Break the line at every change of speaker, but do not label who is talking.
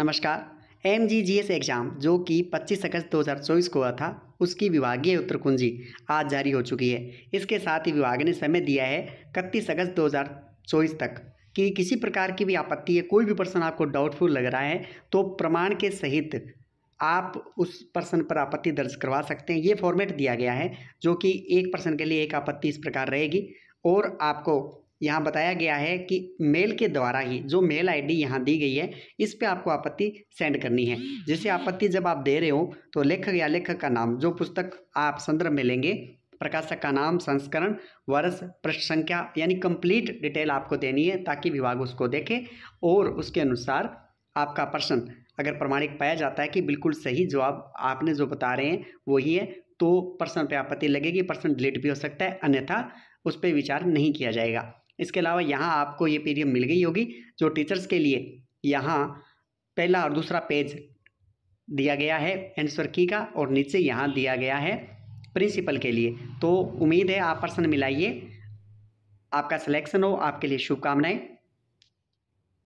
नमस्कार M G G S exam जो कि 25 अगस्त 2024 को हुआ था उसकी विभागीय उत्तर कुंजी आज जारी हो चुकी है इसके साथ ही विभाग ने समय दिया है इकतीस अगस्त 2024 तक कि किसी प्रकार की भी आपत्ति है कोई भी पर्सन आपको डाउटफुल लग रहा है तो प्रमाण के सहित आप उस पर्सन पर आपत्ति दर्ज करवा सकते हैं ये फॉर्मेट दिया गया है जो कि एक पर्सन के लिए एक आपत्ति इस प्रकार रहेगी और आपको यहाँ बताया गया है कि मेल के द्वारा ही जो मेल आईडी यहाँ दी गई है इस पे आपको आपत्ति सेंड करनी है जैसे आपत्ति जब आप दे रहे हो तो लेखक या लेखक का नाम जो पुस्तक आप संदर्भ में लेंगे प्रकाशक का नाम संस्करण वर्ष पृष्ठ संख्या यानी कंप्लीट डिटेल आपको देनी है ताकि विभाग उसको देखे और उसके अनुसार आपका प्रश्न अगर प्रमाणिक पाया जाता है कि बिल्कुल सही जवाब आपने जो बता रहे हैं वही है तो प्रश्न पे आपत्ति लगेगी प्रश्न डिलीट भी हो सकता है अन्यथा उस पर विचार नहीं किया जाएगा इसके अलावा यहाँ आपको ये पी मिल गई होगी जो टीचर्स के लिए यहाँ पहला और दूसरा पेज दिया गया है एंसर की का और नीचे यहाँ दिया गया है प्रिंसिपल के लिए तो उम्मीद है आप पर्सन मिलाइए आपका सिलेक्शन हो आपके लिए शुभकामनाएं